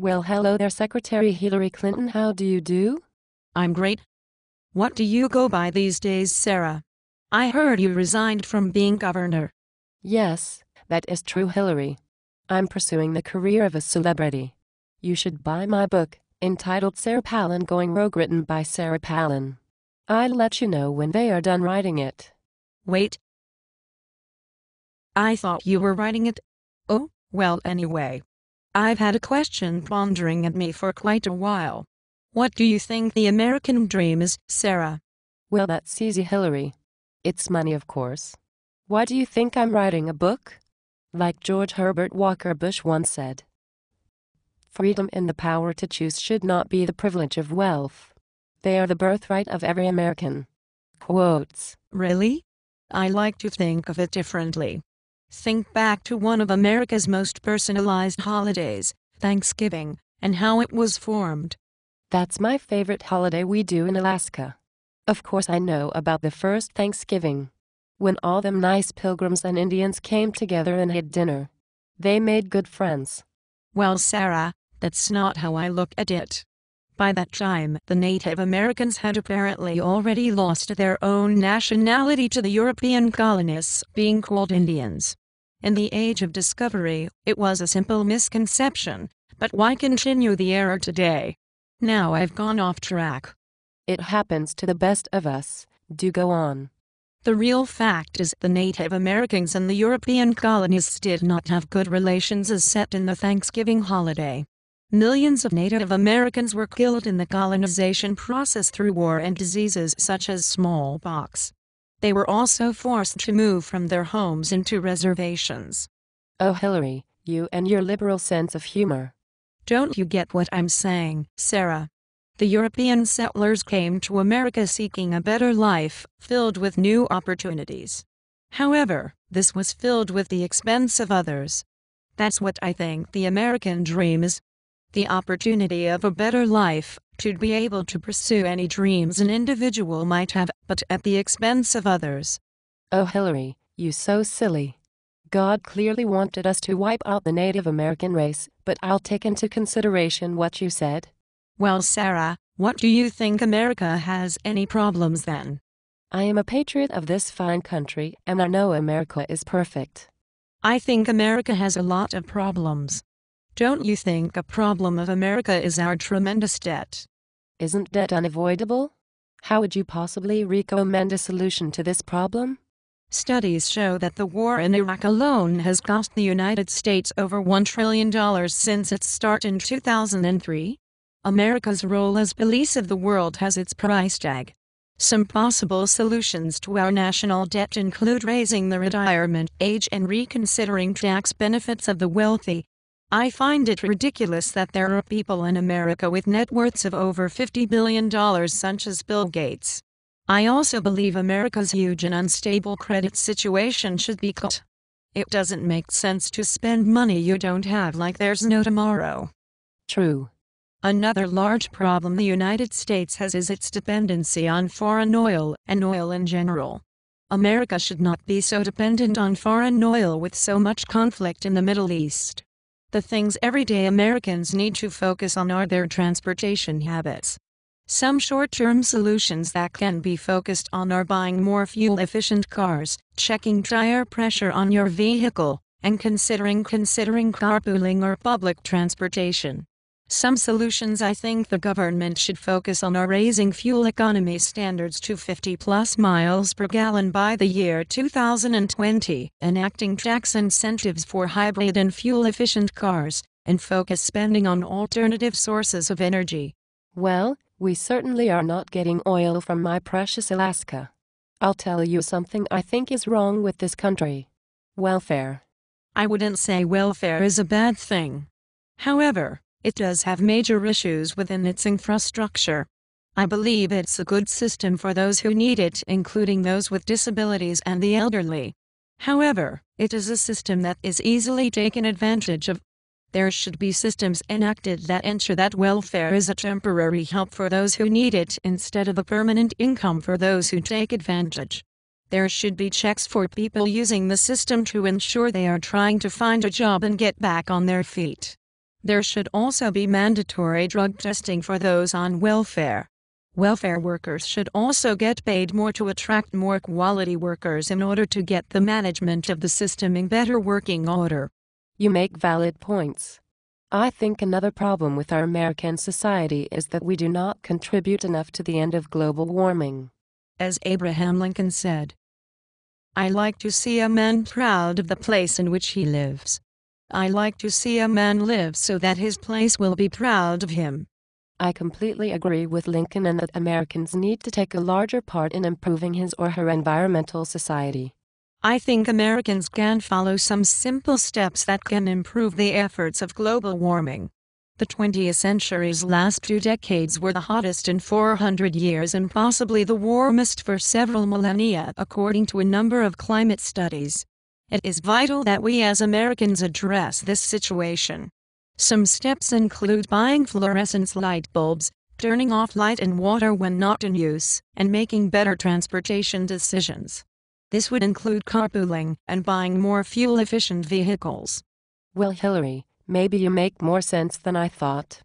Well, hello there, Secretary Hillary Clinton. How do you do? I'm great. What do you go by these days, Sarah? I heard you resigned from being governor. Yes, that is true, Hillary. I'm pursuing the career of a celebrity. You should buy my book, entitled Sarah Palin Going Rogue, written by Sarah Palin. I'll let you know when they are done writing it. Wait. I thought you were writing it. Oh, well, anyway. I've had a question pondering at me for quite a while. What do you think the American dream is, Sarah? Well, that's easy, Hillary. It's money, of course. Why do you think I'm writing a book? Like George Herbert Walker Bush once said, freedom and the power to choose should not be the privilege of wealth. They are the birthright of every American. Quotes. Really? I like to think of it differently. Think back to one of America's most personalized holidays, Thanksgiving, and how it was formed. That's my favorite holiday we do in Alaska. Of course, I know about the first Thanksgiving, when all them nice pilgrims and Indians came together and had dinner. They made good friends. Well, Sarah, that's not how I look at it. By that time, the Native Americans had apparently already lost their own nationality to the European colonists being called Indians. In the age of discovery, it was a simple misconception, but why continue the error today? Now I've gone off track. It happens to the best of us, do go on. The real fact is the Native Americans and the European colonists did not have good relations as set in the Thanksgiving holiday. Millions of Native Americans were killed in the colonization process through war and diseases such as smallpox. They were also forced to move from their homes into reservations. Oh Hillary, you and your liberal sense of humor. Don't you get what I'm saying, Sarah? The European settlers came to America seeking a better life, filled with new opportunities. However, this was filled with the expense of others. That's what I think the American dream is. The opportunity of a better life, to be able to pursue any dreams an individual might have, but at the expense of others. Oh Hillary, you so silly. God clearly wanted us to wipe out the Native American race, but I'll take into consideration what you said. Well, Sarah, what do you think America has any problems then? I am a patriot of this fine country, and I know America is perfect. I think America has a lot of problems. Don't you think a problem of America is our tremendous debt? Isn't debt unavoidable? How would you possibly recommend a solution to this problem? Studies show that the war in Iraq alone has cost the United States over $1 trillion since its start in 2003. America's role as police of the world has its price tag. Some possible solutions to our national debt include raising the retirement age and reconsidering tax benefits of the wealthy. I find it ridiculous that there are people in America with net worths of over $50 billion such as Bill Gates. I also believe America's huge and unstable credit situation should be cut. It doesn't make sense to spend money you don't have like there's no tomorrow. True. Another large problem the United States has is its dependency on foreign oil, and oil in general. America should not be so dependent on foreign oil with so much conflict in the Middle East. The things everyday Americans need to focus on are their transportation habits. Some short-term solutions that can be focused on are buying more fuel-efficient cars, checking tire pressure on your vehicle, and considering considering carpooling or public transportation. Some solutions I think the government should focus on are raising fuel economy standards to 50 plus miles per gallon by the year 2020, enacting tax incentives for hybrid and fuel efficient cars, and focus spending on alternative sources of energy. Well, we certainly are not getting oil from my precious Alaska. I'll tell you something I think is wrong with this country. Welfare. I wouldn't say welfare is a bad thing. However, it does have major issues within its infrastructure. I believe it's a good system for those who need it, including those with disabilities and the elderly. However, it is a system that is easily taken advantage of. There should be systems enacted that ensure that welfare is a temporary help for those who need it instead of a permanent income for those who take advantage. There should be checks for people using the system to ensure they are trying to find a job and get back on their feet. There should also be mandatory drug testing for those on welfare. Welfare workers should also get paid more to attract more quality workers in order to get the management of the system in better working order. You make valid points. I think another problem with our American society is that we do not contribute enough to the end of global warming. As Abraham Lincoln said, I like to see a man proud of the place in which he lives. I like to see a man live so that his place will be proud of him. I completely agree with Lincoln and that Americans need to take a larger part in improving his or her environmental society. I think Americans can follow some simple steps that can improve the efforts of global warming. The 20th century's last two decades were the hottest in 400 years and possibly the warmest for several millennia, according to a number of climate studies. It is vital that we as Americans address this situation. Some steps include buying fluorescence light bulbs, turning off light and water when not in use, and making better transportation decisions. This would include carpooling and buying more fuel efficient vehicles. Well, Hillary, maybe you make more sense than I thought.